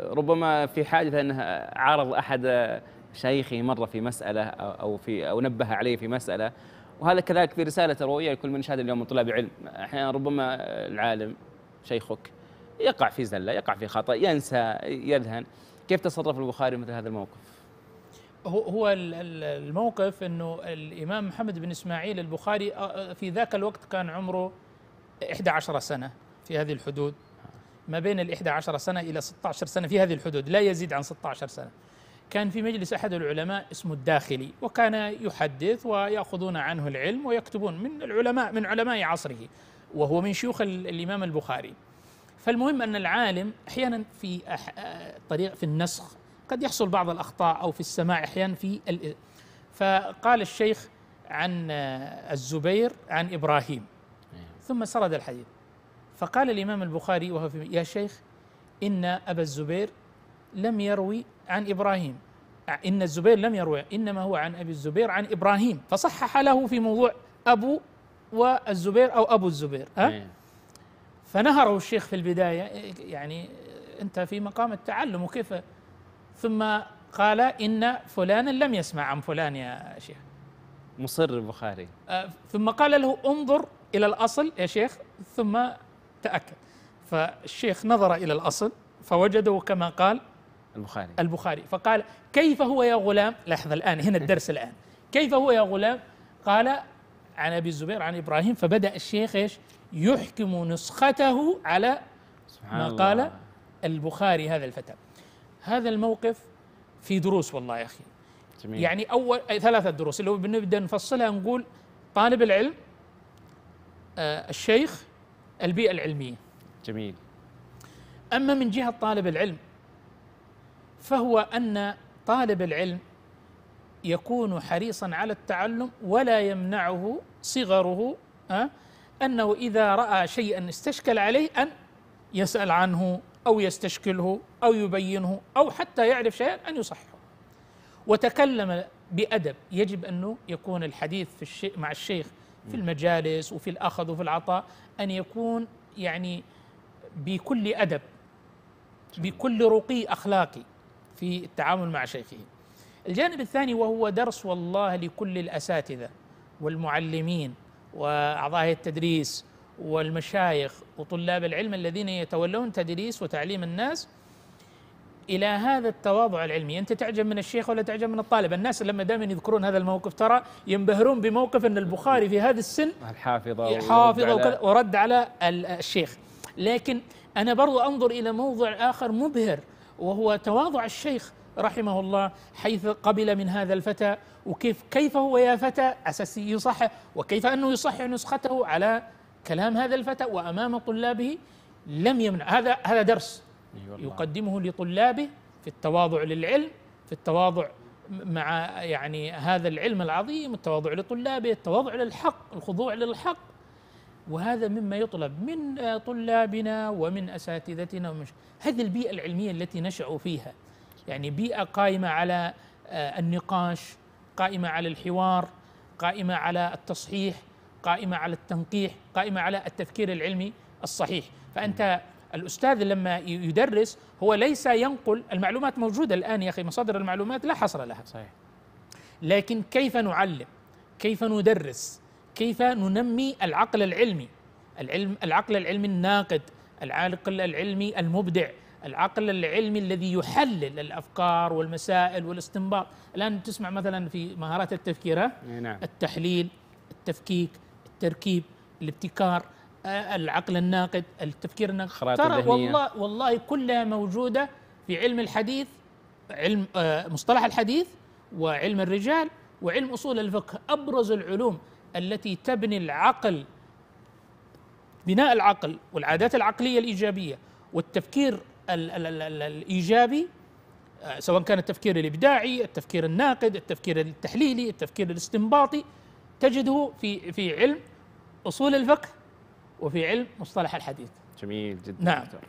ربما في حادثة أنه عارض أحد مشايخه مرة في مسألة أو في أو نبه عليه في مسألة وهذا كذلك في رسالة رؤية لكل من شهد اليوم من طلاب علم أحيانا ربما العالم شيخك يقع في زلة يقع في خطأ ينسى يذهن كيف تصرف البخاري مثل هذا الموقف؟ هو الموقف انه الامام محمد بن اسماعيل البخاري آه، في ذاك الوقت كان عمره 11 سنه في هذه الحدود ما بين ال 11 سنة إلى 16 سنة في هذه الحدود لا يزيد عن 16 سنة كان في مجلس أحد العلماء اسمه الداخلي وكان يحدث ويأخذون عنه العلم ويكتبون من العلماء من علماء عصره وهو من شيوخ الإمام البخاري فالمهم أن العالم أحيانا في طريق في النسخ قد يحصل بعض الأخطاء أو في السماع أحيانا في فقال الشيخ عن الزبير عن إبراهيم نعم. ثم سرد الحديث فقال الإمام البخاري وهو في يا شيخ إن أبا الزبير لم يروي عن إبراهيم إن الزبير لم يروي إنما هو عن أبي الزبير عن إبراهيم فصحح له في موضوع أبو والزبير أو أبو الزبير ها؟ إيه. فنهره الشيخ في البداية يعني أنت في مقام التعلم وكيف ثم قال إن فلانا لم يسمع عن فلان يا شيخ مصر البخاري آه، ثم قال له انظر إلى الأصل يا شيخ ثم تأكد فالشيخ نظر إلى الأصل فوجده كما قال البخاري البخاري فقال كيف هو يا غلام لحظة الآن هنا الدرس الآن كيف هو يا غلام قال عن أبي الزبير عن إبراهيم فبدأ الشيخ إيش يحكم نسخته على سبحان ما قال البخاري هذا الفتى هذا الموقف في دروس والله يا أخي جميل. يعني أول أي ثلاثة دروس اللي هو بنبدأ نفصلها نقول طالب العلم آه الشيخ البيئة العلمية جميل أما من جهة طالب العلم فهو أن طالب العلم يكون حريصا على التعلم ولا يمنعه صغره آه، أنه إذا رأى شيئا استشكل عليه أن يسأل عنه أو يستشكله أو يبينه أو حتى يعرف شيئا أن يصححه وتكلم بأدب يجب أنه يكون الحديث في الشيء مع الشيخ في المجالس وفي الأخذ وفي العطاء أن يكون يعني بكل أدب بكل رقي أخلاقي في التعامل مع شيخه الجانب الثاني وهو درس والله لكل الأساتذة والمعلمين وأعضاء التدريس والمشايخ وطلاب العلم الذين يتولون تدريس وتعليم الناس الى هذا التواضع العلمي، انت تعجب من الشيخ ولا تعجب من الطالب؟ الناس لما دائما يذكرون هذا الموقف ترى ينبهرون بموقف ان البخاري في هذا السن الحافظه حافظه وكذا ورد على الشيخ. لكن انا برضو انظر الى موضع اخر مبهر وهو تواضع الشيخ رحمه الله حيث قبل من هذا الفتى وكيف كيف هو يا فتى اساس يصحح وكيف انه يصحح نسخته على كلام هذا الفتى وامام طلابه لم يمنع هذا هذا درس يقدمه لطلابه في التواضع للعلم في التواضع مع يعني هذا العلم العظيم التواضع لطلابه التواضع للحق الخضوع للحق وهذا مما يطلب من طلابنا ومن اساتذتنا ومش هذه البيئه العلميه التي نشأوا فيها يعني بيئه قائمه على آه، النقاش قائمه على الحوار قائمه على التصحيح قائمه على التنقيح قائمه على التفكير العلمي الصحيح فانت الأستاذ لما يدرس هو ليس ينقل المعلومات موجودة الآن يا أخي مصادر المعلومات لا حصر لها صحيح لكن كيف نعلم كيف ندرس كيف ننمي العقل العلمي العلم العقل العلمي الناقد العقل العلمي المبدع العقل العلمي الذي يحلل الافكار والمسائل والاستنباط الان تسمع مثلا في مهارات التفكير نعم. التحليل التفكيك التركيب الابتكار آه، العقل الناقد التفكير الناقد ترى والله والله كلها موجوده في علم الحديث علم آه، مصطلح الحديث وعلم الرجال وعلم اصول الفقه ابرز العلوم التي تبني العقل بناء العقل والعادات العقليه الايجابيه والتفكير الايجابي آه، سواء كان التفكير الابداعي، التفكير الناقد، التفكير التحليلي، التفكير الاستنباطي تجده في في علم اصول الفقه وفي علم مصطلح الحديث جميل جدا نعم دكتور.